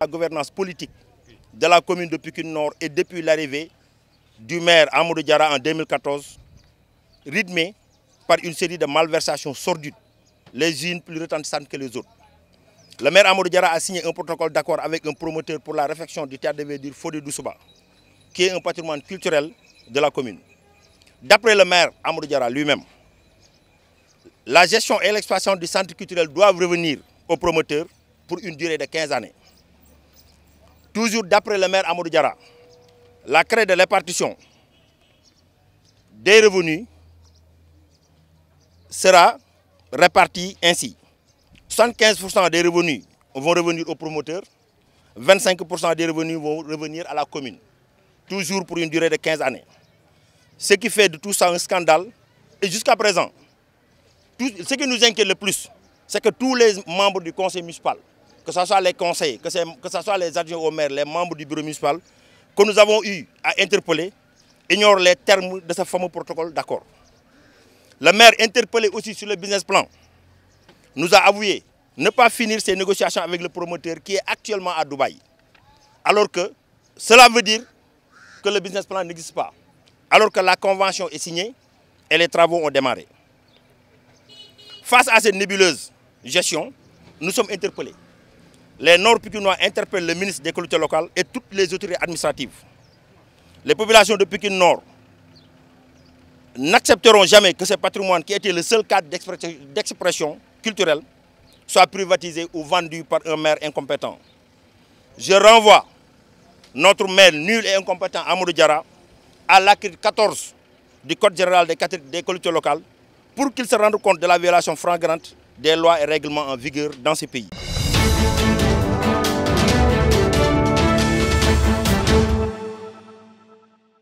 La gouvernance politique de la commune de Pikine Nord et depuis l'arrivée du maire Amadou Diara en 2014, rythmée par une série de malversations sordides, les unes plus retentissantes que les autres. Le maire Amadou Diara a signé un protocole d'accord avec un promoteur pour la réfection du théâtre de Védir Fodé Doussouba, qui est un patrimoine culturel de la commune. D'après le maire Amadou Diara lui-même, la gestion et l'exploitation du centre culturel doivent revenir aux promoteurs pour une durée de 15 années. Toujours d'après le maire Amadou Diara, la crée de répartition des revenus sera répartie ainsi. 75% des revenus vont revenir aux promoteurs, 25% des revenus vont revenir à la commune, toujours pour une durée de 15 années. Ce qui fait de tout ça un scandale. Et jusqu'à présent, ce qui nous inquiète le plus, c'est que tous les membres du conseil municipal, que ce soit les conseils, que, que ce soit les adjoints au maire, les membres du bureau municipal, que nous avons eu à interpeller, ignorent les termes de ce fameux protocole d'accord. Le maire interpellé aussi sur le business plan nous a avoué ne pas finir ses négociations avec le promoteur qui est actuellement à Dubaï. Alors que cela veut dire que le business plan n'existe pas. Alors que la convention est signée et les travaux ont démarré. Face à cette nébuleuse gestion, nous sommes interpellés. Les Nord-Pikinois interpellent le ministre des collectivités locales et toutes les autorités administratives. Les populations de Pékin Nord n'accepteront jamais que ce patrimoine, qui était le seul cadre d'expression culturelle, soit privatisé ou vendu par un maire incompétent. Je renvoie notre maire nul et incompétent, Amadou Diara, à l'article 14 du Code général des collectivités locales pour qu'ils se rendent compte de la violation flagrante des lois et règlements en vigueur dans ces pays.